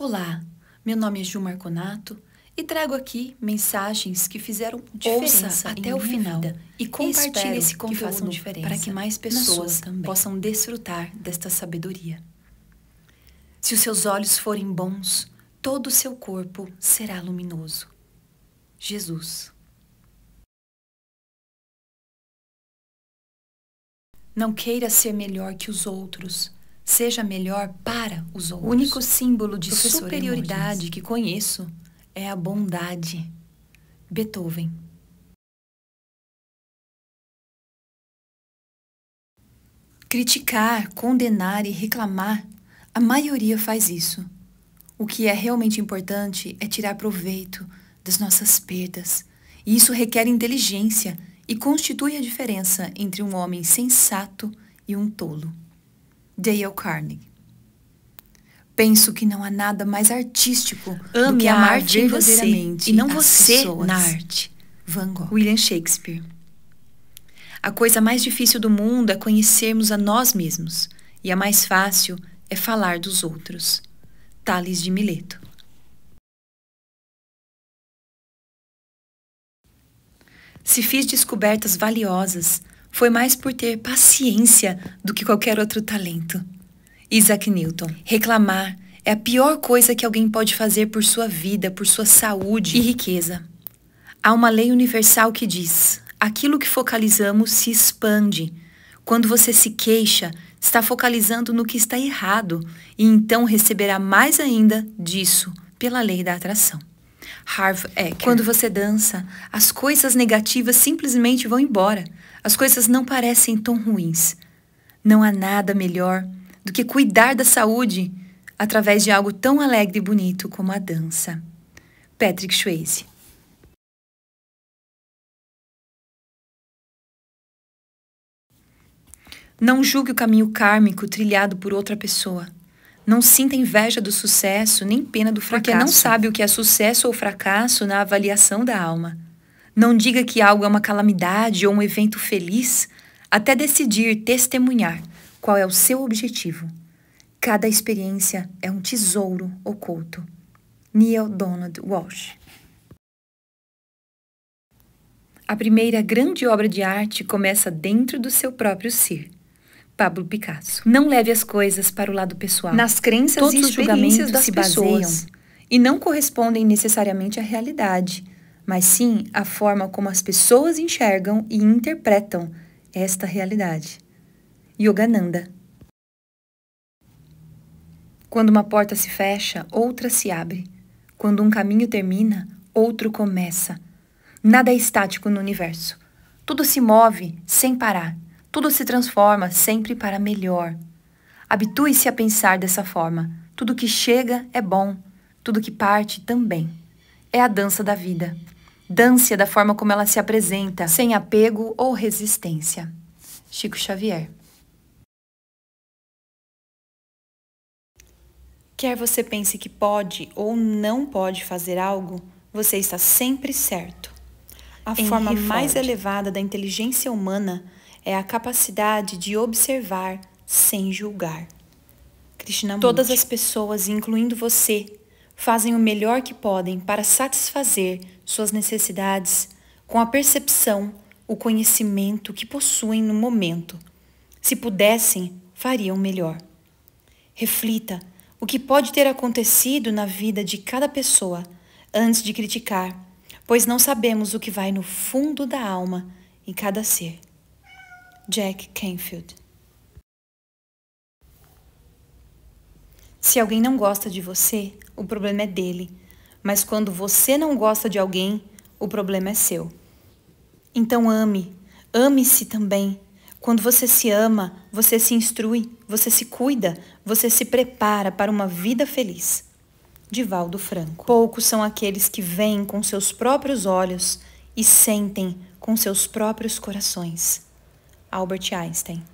Olá, meu nome é Gilmar Marconato e trago aqui mensagens que fizeram diferença Ouça até o final e compartilhe esse conteúdo que para que mais pessoas possam desfrutar desta sabedoria. Se os seus olhos forem bons, todo o seu corpo será luminoso. Jesus. Não queira ser melhor que os outros, seja melhor para os outros. O único símbolo de Professor superioridade que conheço é a bondade. Beethoven. Criticar, condenar e reclamar, a maioria faz isso. O que é realmente importante é tirar proveito das nossas perdas. E isso requer inteligência e constitui a diferença entre um homem sensato e um tolo. Dale Carnegie. Penso que não há nada mais artístico Ame do que amar a arte verdadeiramente e não você pessoas. na arte. Van Gogh. William Shakespeare. A coisa mais difícil do mundo é conhecermos a nós mesmos e a mais fácil é falar dos outros. Tales de Mileto. Se fiz descobertas valiosas, foi mais por ter paciência do que qualquer outro talento. Isaac Newton. Reclamar é a pior coisa que alguém pode fazer por sua vida, por sua saúde e riqueza. Há uma lei universal que diz: aquilo que focalizamos se expande. Quando você se queixa, está focalizando no que está errado e então receberá mais ainda disso pela lei da atração. Harv Ecker. Quando você dança, as coisas negativas simplesmente vão embora. As coisas não parecem tão ruins. Não há nada melhor do que cuidar da saúde através de algo tão alegre e bonito como a dança. Patrick Swayze Não julgue o caminho kármico trilhado por outra pessoa. Não sinta inveja do sucesso, nem pena do fracasso. Porque não sabe o que é sucesso ou fracasso na avaliação da alma. Não diga que algo é uma calamidade ou um evento feliz, até decidir testemunhar qual é o seu objetivo. Cada experiência é um tesouro oculto. Neil Donald Walsh. A primeira grande obra de arte começa dentro do seu próprio ser. Pablo Picasso. Não leve as coisas para o lado pessoal. Nas crenças Todos e os julgamentos das se pessoas. baseiam e não correspondem necessariamente à realidade, mas sim à forma como as pessoas enxergam e interpretam esta realidade. Yogananda. Quando uma porta se fecha, outra se abre. Quando um caminho termina, outro começa. Nada é estático no universo. Tudo se move sem parar. Tudo se transforma sempre para melhor. Habitue-se a pensar dessa forma. Tudo que chega é bom, tudo que parte também. É a dança da vida. Dance da forma como ela se apresenta, sem apego ou resistência. Chico Xavier. Quer você pense que pode ou não pode fazer algo, você está sempre certo. A Henry forma mais elevada da inteligência humana é a capacidade de observar sem julgar. Krishnamurti. Todas as pessoas, incluindo você, fazem o melhor que podem para satisfazer suas necessidades com a percepção, o conhecimento que possuem no momento. Se pudessem, fariam melhor. Reflita o que pode ter acontecido na vida de cada pessoa antes de criticar, pois não sabemos o que vai no fundo da alma em cada ser. Jack Canfield. Se alguém não gosta de você, o problema é dele. Mas quando você não gosta de alguém, o problema é seu. Então ame, ame-se também. Quando você se ama, você se instrui, você se cuida, você se prepara para uma vida feliz. Divaldo Franco. Poucos são aqueles que veem com seus próprios olhos e sentem com seus próprios corações. Albert Einstein.